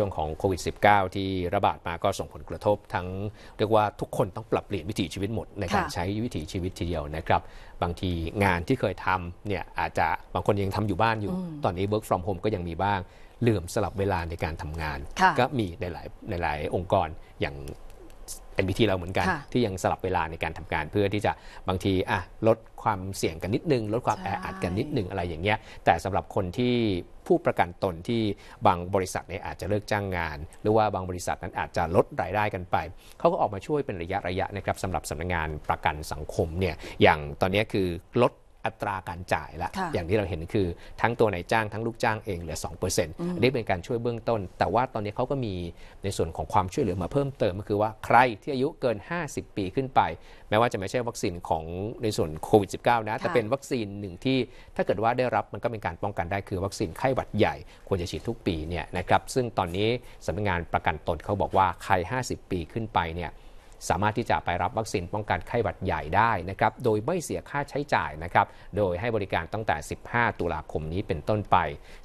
ช่วงของโควิด -19 ที่ระบาดมาก็ส่งผลกระทบทั้งเรียกว่าทุกคนต้องปรับเปลี่ยนวิถีชีวิตหมดในการใช้วิถีชีวิตทีเดียวนะครับ บางทีงานที่เคยทำเนี่ยอาจจะบางคนยังทำอยู่บ้านอยู่ ตอนนี้ work from home ก็ยังมีบ้างลืมสลับเวลาในการทำงาน ก็มีในหลายในหลายองค์กรอย่างเป็นวิธีเราเหมือนกัน ที่ยังสลับเวลาในการทำการเพื่อที่จะบางทีอ่ะลดความเสี่ยงกันนิดนึง ลดความแออัดกันนิดนึงอะไรอย่างเงี้ย แต่สำหรับคนที่ผู้ประกันตนที่บางบริษัทเนี่ยอาจจะเลิกจ้างงาน หรือว่าบางบริษัทนั้นอาจจะลดรายได้กันไปเขาก็ออกมาช่วยเป็นระยะระยะนะครับสำหรับสำนักงงานประกันสังคมเนี่ยอย่างตอนนี้คือลดอัตราการจ่ายละอย่างที่เราเห็นคือ ทั้งตัวนายจ้างทั้งลูกจ้างเองเหลือ2%อันนี้เป็นการช่วยเบื้องต้น แต่ว่าตอนนี้เขาก็มีในส่วนของความช่วยเหลือมาเพิ่มเติมก็คือว่าใครที่อายุเกิน 50 ปีขึ้นไปแม้ว่าจะไม่ใช่วัคซีนของในส่วนโควิด -19 นะแต่เป็นวัคซีนหนึ่งที่ ถ้าเกิดว่าได้รับมันก็เป็นการป้องกันได้คือวัคซีนไข้หวัดใหญ่ควรจะฉีดทุกปีเนี่ยนะครับซึ่งตอนนี้สำนักงานประกันตนเขาบอกว่าใคร 50 ปีขึ้นไปเนี่ยสามารถที่จะไปรับวัคซีนป้องกันไข้หวัดใหญ่ได้นะครับโดยไม่เสียค่าใช้จ่ายนะครับโดยให้บริการตั้งแต่ 15 ตุลาคมนี้เป็นต้นไป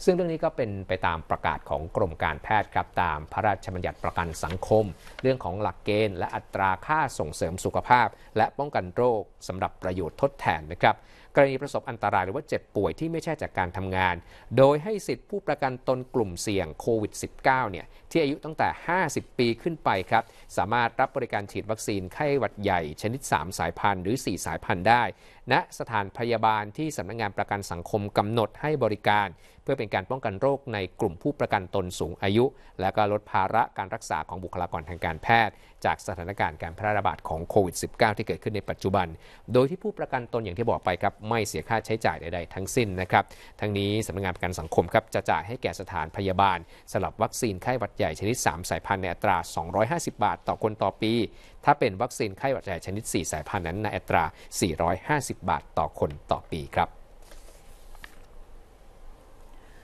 ซึ่งเรื่องนี้ก็เป็นไปตามประกาศของกรมการแพทย์ครับตามพระราชบัญญัติประกันสังคม เรื่องของหลักเกณฑ์และอัตราค่าส่งเสริมสุขภาพและป้องกันโรค สำหรับประโยชน์ทดแทนนะครับกรณีประสบอันตรายหรือว่าเจ็บป่วยที่ไม่ใช่จากการทำงานโดยให้สิทธิผู้ประกันตนกลุ่มเสี่ยงโควิด -19 เนี่ยที่อายุตั้งแต่ 50 ปีขึ้นไปครับสามารถรับบริการฉีดวัคซีนไข้หวัดใหญ่ ชนิด 3 สายพันธุ์หรือ 4 สายพันธุ์ได้ณนะสถานพยาบาลที่สำนักงงานประกันสังคมกำหนดให้บริการ เพื่อเป็นการป้องกันโรคในกลุ่มผู้ประกันตนสูงอายุ และก็ลดภาระการรักษาของบุคลากรทางการแพทย์ จากสถานการณ์การแพร่ระบาดของโควิด -19 ที่เกิดขึ้นในปัจจุบัน โดยที่ผู้ประกันตนอย่างที่บอกไปครับไม่เสียค่าใช้จ่ายใดๆทั้งสิ้นนะครับทั้งนี้สำนักงงานประกันสังคมครับจะจ่ายให้แก่สถานพยาบาลสำหรับวัคซีนไข้หวัดใหญ่ชนิด3สายพันธุ์ในอัตรา 250 บาท ต่อคนต่อปีถ้าเป็นวัคซีนไข้หวัดใหญ่ชนิด 4 สายพันธุ์นั้นในอัตรา 450 บาทต่อคนต่อปีครับ